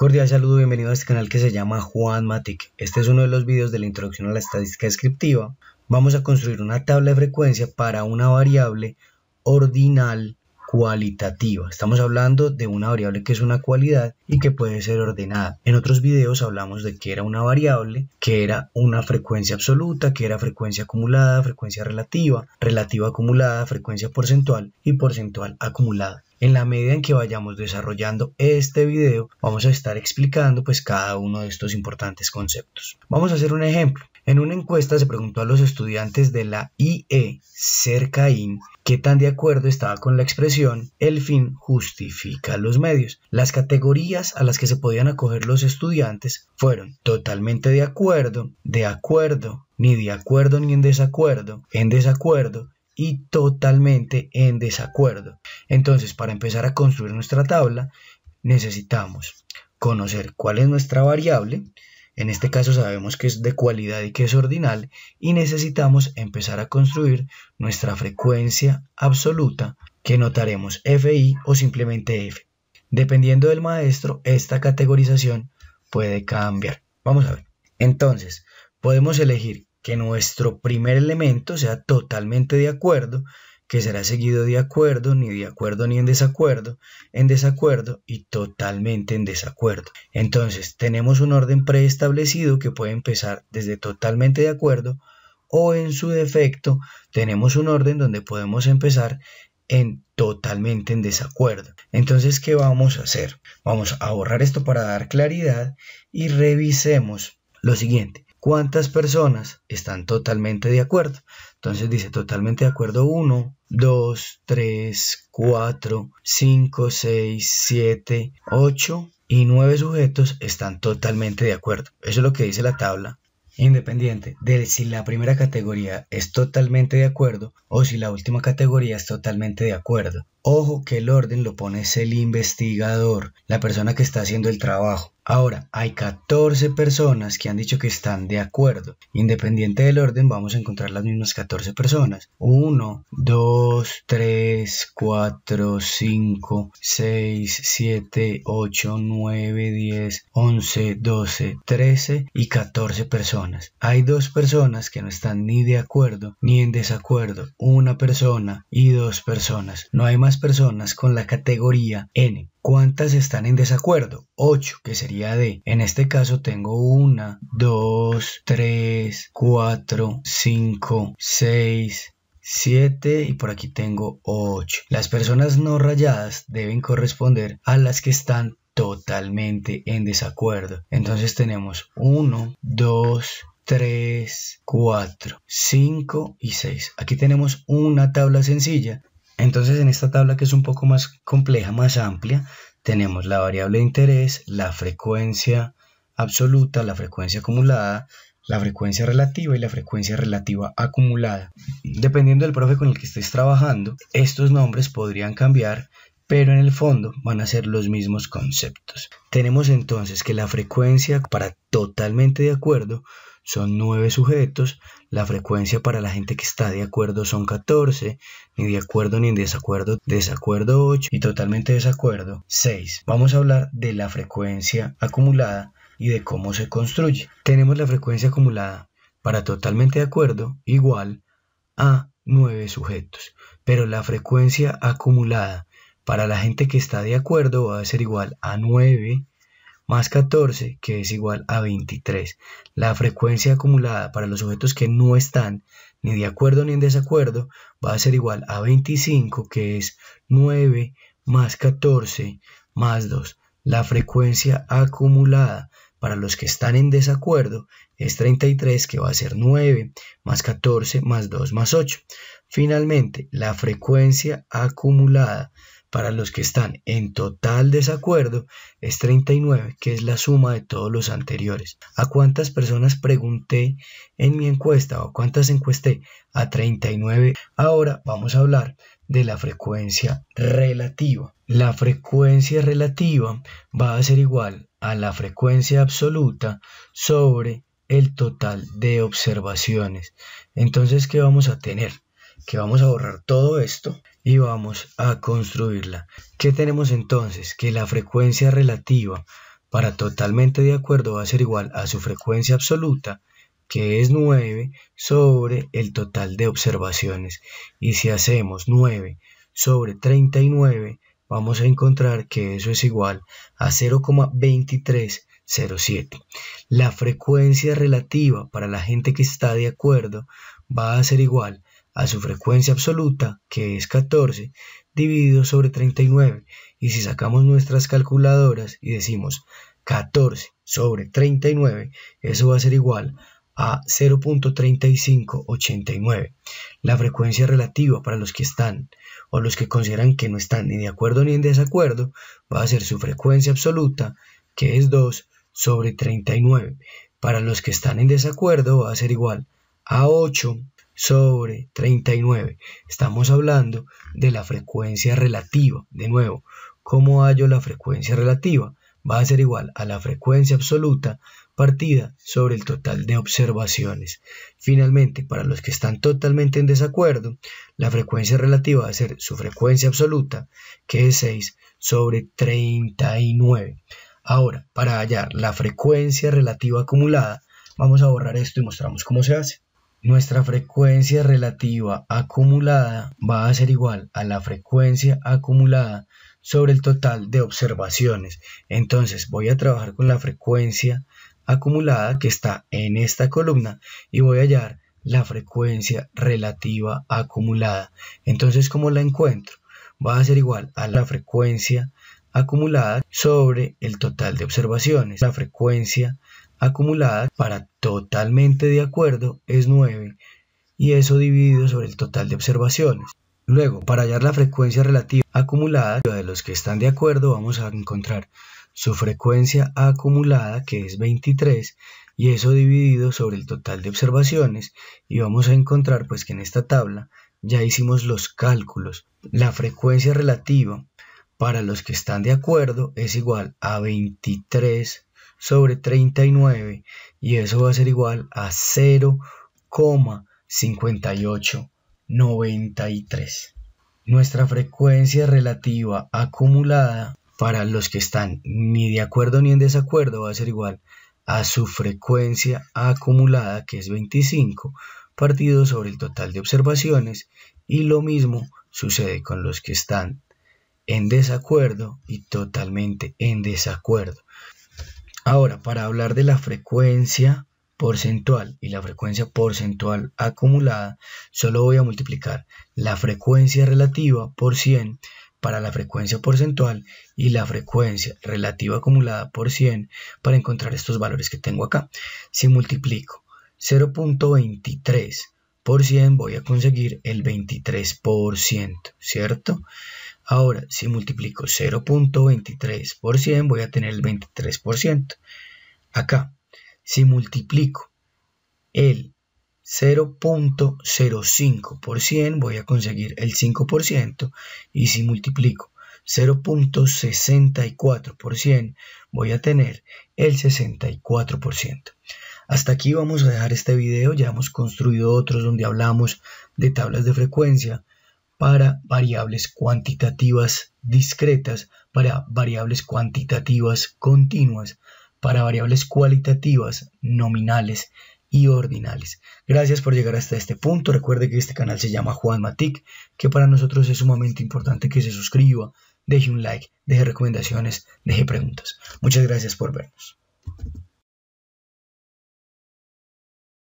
Cordial saludo, bienvenido a este canal que se llama Juan Matic. Este es uno de los videos de la introducción a la estadística descriptiva. Vamos a construir una tabla de frecuencia para una variable ordinal cualitativa. Estamos hablando de una variable que es una cualidad y que puede ser ordenada. En otros videos hablamos de que era una variable, que era una frecuencia absoluta, que era frecuencia acumulada, frecuencia relativa, relativa acumulada, frecuencia porcentual y porcentual acumulada. En la medida en que vayamos desarrollando este video, vamos a estar explicando pues cada uno de estos importantes conceptos. Vamos a hacer un ejemplo. En una encuesta se preguntó a los estudiantes de la IE Cercaín qué tan de acuerdo estaba con la expresión el fin justifica los medios. Las categorías a las que se podían acoger los estudiantes fueron totalmente de acuerdo, de acuerdo, ni de acuerdo ni en desacuerdo, en desacuerdo, y totalmente en desacuerdo. Entonces, para empezar a construir nuestra tabla, necesitamos conocer cuál es nuestra variable, en este caso sabemos que es de cualidad y que es ordinal, y necesitamos empezar a construir nuestra frecuencia absoluta, que notaremos FI o simplemente F. Dependiendo del maestro, esta categorización puede cambiar. Vamos a ver. Entonces, podemos elegir que nuestro primer elemento sea totalmente de acuerdo, que será seguido de acuerdo, ni de acuerdo ni en desacuerdo, en desacuerdo y totalmente en desacuerdo. Entonces, tenemos un orden preestablecido que puede empezar desde totalmente de acuerdo o en su defecto, tenemos un orden donde podemos empezar en totalmente en desacuerdo. Entonces, ¿qué vamos a hacer? Vamos a borrar esto para dar claridad y revisemos lo siguiente cuántas personas están totalmente de acuerdo. Entonces dice totalmente de acuerdo 1, 2, 3, 4, 5, 6, 7, 8 y 9 sujetos están totalmente de acuerdo. Eso es lo que dice la tabla. Independiente de si la primera categoría es totalmente de acuerdo o si la última categoría es totalmente de acuerdo. Ojo que el orden lo pone el investigador, la persona que está haciendo el trabajo. Ahora, hay 14 personas que han dicho que están de acuerdo. Independiente del orden, vamos a encontrar las mismas 14 personas. 1, 2, 3, 4, 5, 6, 7, 8, 9, 10, 11, 12, 13 y 14 personas. Hay dos personas que no están ni de acuerdo ni en desacuerdo. Una persona y dos personas. No hay más personas con la categoría N. ¿Cuántas están en desacuerdo? 8, que sería D. En este caso tengo 1, 2, 3, 4, 5, 6, 7 y por aquí tengo 8. Las personas no rayadas deben corresponder a las que están totalmente en desacuerdo. Entonces tenemos 1, 2, 3, 4, 5 y 6. Aquí tenemos una tabla sencilla entonces en esta tabla que es un poco más compleja, más amplia, tenemos la variable de interés, la frecuencia absoluta, la frecuencia acumulada, la frecuencia relativa y la frecuencia relativa acumulada. Dependiendo del profe con el que estés trabajando, estos nombres podrían cambiar, pero en el fondo van a ser los mismos conceptos. Tenemos entonces que la frecuencia, para totalmente de acuerdo, son 9 sujetos, la frecuencia para la gente que está de acuerdo son 14, ni de acuerdo ni en desacuerdo, desacuerdo 8 y totalmente desacuerdo 6. Vamos a hablar de la frecuencia acumulada y de cómo se construye. Tenemos la frecuencia acumulada para totalmente de acuerdo igual a 9 sujetos, pero la frecuencia acumulada para la gente que está de acuerdo va a ser igual a 9 más 14, que es igual a 23. La frecuencia acumulada para los objetos que no están ni de acuerdo ni en desacuerdo va a ser igual a 25, que es 9 más 14 más 2. La frecuencia acumulada para los que están en desacuerdo es 33, que va a ser 9 más 14 más 2 más 8. Finalmente, la frecuencia acumulada para los que están en total desacuerdo, es 39, que es la suma de todos los anteriores. ¿A cuántas personas pregunté en mi encuesta o cuántas encuesté? A 39. Ahora vamos a hablar de la frecuencia relativa. La frecuencia relativa va a ser igual a la frecuencia absoluta sobre el total de observaciones. Entonces, ¿qué vamos a tener? que vamos a borrar todo esto y vamos a construirla. ¿Qué tenemos entonces? Que la frecuencia relativa para totalmente de acuerdo va a ser igual a su frecuencia absoluta, que es 9, sobre el total de observaciones. Y si hacemos 9 sobre 39, vamos a encontrar que eso es igual a 0,2307. La frecuencia relativa para la gente que está de acuerdo va a ser igual a su frecuencia absoluta, que es 14, dividido sobre 39. Y si sacamos nuestras calculadoras y decimos 14 sobre 39, eso va a ser igual a 0.3589. La frecuencia relativa para los que están o los que consideran que no están ni de acuerdo ni en desacuerdo va a ser su frecuencia absoluta, que es 2 sobre 39. Para los que están en desacuerdo va a ser igual a 8 sobre 39. Estamos hablando de la frecuencia relativa. De nuevo, ¿cómo hallo la frecuencia relativa? Va a ser igual a la frecuencia absoluta partida sobre el total de observaciones. Finalmente, para los que están totalmente en desacuerdo, la frecuencia relativa va a ser su frecuencia absoluta, que es 6 sobre 39. Ahora, para hallar la frecuencia relativa acumulada, vamos a borrar esto y mostramos cómo se hace. Nuestra frecuencia relativa acumulada va a ser igual a la frecuencia acumulada sobre el total de observaciones. Entonces voy a trabajar con la frecuencia acumulada que está en esta columna y voy a hallar la frecuencia relativa acumulada. Entonces, ¿cómo la encuentro? Va a ser igual a la frecuencia acumulada sobre el total de observaciones. La frecuencia acumulada para totalmente de acuerdo es 9 y eso dividido sobre el total de observaciones. Luego, para hallar la frecuencia relativa acumulada de los que están de acuerdo, vamos a encontrar su frecuencia acumulada que es 23 y eso dividido sobre el total de observaciones y vamos a encontrar pues que en esta tabla ya hicimos los cálculos. La frecuencia relativa para los que están de acuerdo es igual a 23 sobre 39 y eso va a ser igual a 0,5893. Nuestra frecuencia relativa acumulada para los que están ni de acuerdo ni en desacuerdo va a ser igual a su frecuencia acumulada que es 25 partido sobre el total de observaciones y lo mismo sucede con los que están en desacuerdo y totalmente en desacuerdo. Ahora, para hablar de la frecuencia porcentual y la frecuencia porcentual acumulada, solo voy a multiplicar la frecuencia relativa por 100 para la frecuencia porcentual y la frecuencia relativa acumulada por 100 para encontrar estos valores que tengo acá. Si multiplico 0.23 por 100 voy a conseguir el 23%, ¿cierto? Ahora, si multiplico 0.23 por 100, voy a tener el 23%. Acá, si multiplico el 0.05 por 100, voy a conseguir el 5%. Y si multiplico 0.64 por 100, voy a tener el 64%. Hasta aquí vamos a dejar este video, ya hemos construido otros donde hablamos de tablas de frecuencia, para variables cuantitativas discretas, para variables cuantitativas continuas, para variables cualitativas nominales y ordinales. Gracias por llegar hasta este punto. Recuerde que este canal se llama Juan Matic, que para nosotros es sumamente importante que se suscriba, deje un like, deje recomendaciones, deje preguntas. Muchas gracias por vernos.